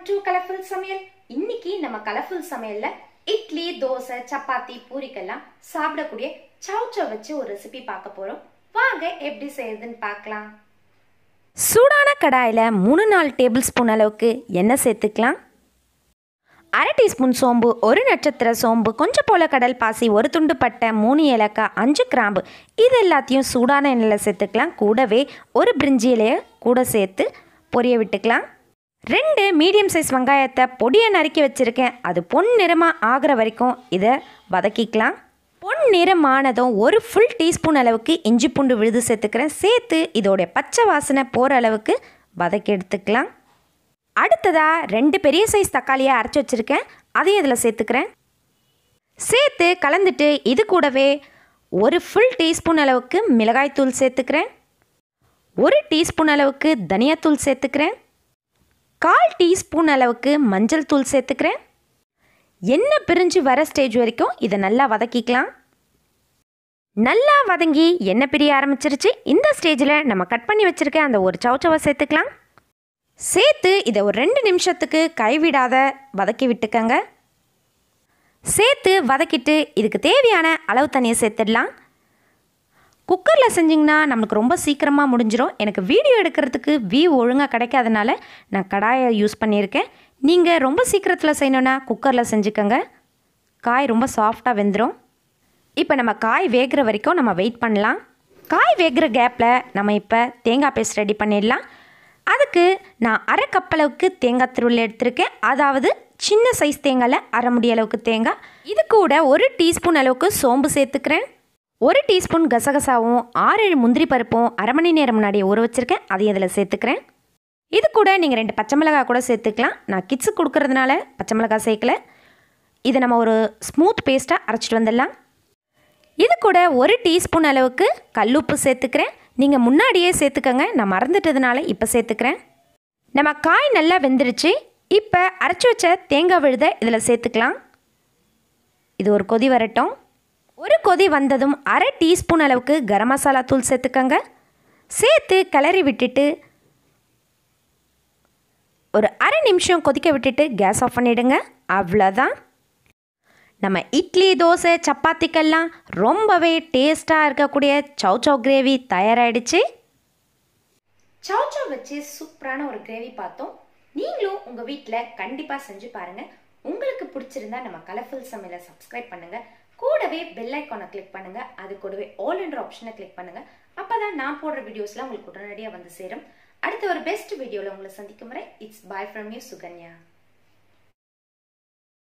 welcome to colourful சமையல் இன்னைக்கு நம்ம கலர்ஃபுல் சமையல்ல இட்லி தோசை சப்பாத்தி பூரிக்கெல்லாம் சாப்பிடக்கூடிய சவுச்சோ வச்சு ஒரு ரெசிபி பார்க்க போறோம் வாங்க எப்படி செய்யறதுன்னு பார்க்கலாம் சூடான கடாயில் மூணு நாலு டேபிள் ஸ்பூன் அளவுக்கு எண்ணெய் சேர்த்துக்கலாம் அரை டீஸ்பூன் சோம்பு ஒரு நட்சத்திர சோம்பு கொஞ்சம் போல கடல் பாசி ஒரு துண்டு பட்டை மூணு ஏலக்காய் அஞ்சு கிராம்பு இது எல்லாத்தையும் சூடான எண்ணெயில் சேர்த்துக்கலாம் கூடவே ஒரு பிரிஞ்சி இலையை கூட சேர்த்து பொரிய விட்டுக்கலாம் ரெண்டு மீடியம் சைஸ் வெங்காயத்தை பொடியை நறுக்கி வச்சுருக்கேன் அது பொன் நிறமாக ஆகிற வரைக்கும் இதை வதக்கிக்கலாம் பொன் நிறமானதும் ஒரு ஃபுல் டீஸ்பூன் அளவுக்கு இஞ்சி பூண்டு விழுது சேர்த்துக்கிறேன் சேர்த்து இதோடைய பச்சை வாசனை போகிற அளவுக்கு வதக்கி எடுத்துக்கலாம் அடுத்ததாக ரெண்டு பெரிய சைஸ் தக்காளியை அரைச்சி வச்சுருக்கேன் அதையும் இதில் சேர்த்துக்கிறேன் சேர்த்து கலந்துட்டு இது கூடவே ஒரு ஃபுல் டீஸ்பூன் அளவுக்கு மிளகாய்த்தூள் சேர்த்துக்கிறேன் ஒரு டீஸ்பூன் அளவுக்கு தனியாத்தூள் சேர்த்துக்கிறேன் கால் டீஸ்பூன் அளவுக்கு மஞ்சள் தூள் சேர்த்துக்கிறேன் எண்ணெய் பிரிஞ்சு வர ஸ்டேஜ் வரைக்கும் இதை நல்லா வதக்கிக்கலாம் நல்லா வதங்கி எண்ணெய் பிரிய ஆரம்பிச்சிருச்சு இந்த ஸ்டேஜில் நம்ம கட் பண்ணி வச்சுருக்க அந்த ஒரு சவுச்சவை சேர்த்துக்கலாம் சேர்த்து இதை ஒரு ரெண்டு நிமிஷத்துக்கு கைவிடாத வதக்கி விட்டுக்கங்க சேர்த்து வதக்கிட்டு இதுக்கு தேவையான அளவு தண்ணியை சேர்த்துடலாம் குக்கரில் செஞ்சிங்கன்னா நம்மளுக்கு ரொம்ப சீக்கிரமாக முடிஞ்சிடும் எனக்கு வீடியோ எடுக்கிறதுக்கு வியூ ஒழுங்காக கிடைக்காதனால நான் கடாயை யூஸ் பண்ணியிருக்கேன் நீங்கள் ரொம்ப சீக்கிரத்தில் செய்யணுன்னா குக்கரில் செஞ்சுக்கோங்க காய் ரொம்ப சாஃப்டாக வெந்துடும் இப்போ நம்ம காய் வேகிற வரைக்கும் நம்ம வெயிட் பண்ணலாம் காய் வேகிற கேப்பில் நம்ம இப்போ தேங்காய் பேஸ்ட் ரெடி பண்ணிடலாம் அதுக்கு நான் அரை கப்பளவுக்கு தேங்காய் திருவில் எடுத்திருக்கேன் அதாவது சின்ன சைஸ் தேங்காயில் அரை முடியளவுக்கு அளவுக்கு தேங்காய் இது கூட ஒரு டீஸ்பூன் அளவுக்கு சோம்பு சேர்த்துக்கிறேன் ஒரு டீஸ்பூன் கசகசாவும் ஆறு ஏழு முந்திரி பருப்பும் அரை மணி நேரம் முன்னாடியே ஊற வச்சுருக்கேன் அதையும் அதில் சேர்த்துக்கிறேன் இது கூட நீங்கள் ரெண்டு பச்சை மிளகா கூட சேர்த்துக்கலாம் நான் கிட்ஸுக்கு கொடுக்கறதுனால பச்சை மிளகா சேர்க்கல இதை நம்ம ஒரு ஸ்மூத் பேஸ்ட்டாக அரைச்சிட்டு வந்துடலாம் இது கூட ஒரு டீஸ்பூன் அளவுக்கு கல்லுப்பு சேர்த்துக்கிறேன் நீங்கள் முன்னாடியே சேர்த்துக்கோங்க நான் மறந்துட்டதுனால இப்போ சேர்த்துக்கிறேன் நம்ம காய் நல்லா வெந்துருச்சு இப்போ அரைச்சி வச்ச தேங்காய் விழுத இதில் சேர்த்துக்கலாம் இது ஒரு கொதி வரட்டும் ஒரு கொதி வந்ததும் அரை டீஸ்பூன் அளவுக்கு கரம் மசாலா தூள் சேர்த்துக்கோங்க சேர்த்து கிளறி விட்டுட்டு ஒரு அரை நிமிஷம் கொதிக்க விட்டுட்டு கேஸ் ஆஃப் பண்ணிவிடுங்க அவ்வளோதான் நம்ம இட்லி தோசை சப்பாத்திக்கெல்லாம் ரொம்பவே டேஸ்ட்டாக இருக்கக்கூடிய சவ் சவ் கிரேவி தயாராகிடுச்சு சவ் சவ் வச்சு சூப்பரான ஒரு கிரேவி பார்த்தோம் நீங்களும் உங்கள் வீட்டில் கண்டிப்பாக செஞ்சு பாருங்கள் உங்களுக்கு பிடிச்சிருந்தா நம்ம கலர்ஃபுல் சமையலை சப்ஸ்கிரைப் பண்ணுங்கள் கூடவே பெல் ஐக்கானை கிளிக் பண்ணுங்க அது கூடவே ஆல் என்ற ஆப்ஷனை கிளிக் பண்ணுங்க தான் நான் போடுற வீடியோஸ்லாம் உங்களுக்கு உடனடியாக வந்து சேரும் அடுத்த ஒரு பெஸ்ட் வீடியோவில் உங்களை சந்திக்கும் வரை it's bye from you Sukanya